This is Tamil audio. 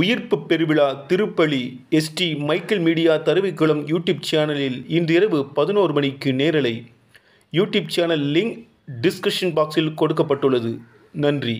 உயிர்ப்பு பெருவிழா திருப்பலி ST Michael media Tharuvaikulam YouTube சேனலில் இன்று இரவு பதினோரு மணிக்கு நேரலை யூடியூப் சேனல் லிங்க் டிஸ்கிரிப்ஷன் பாக்ஸில் கொடுக்கப்பட்டுள்ளது நன்றி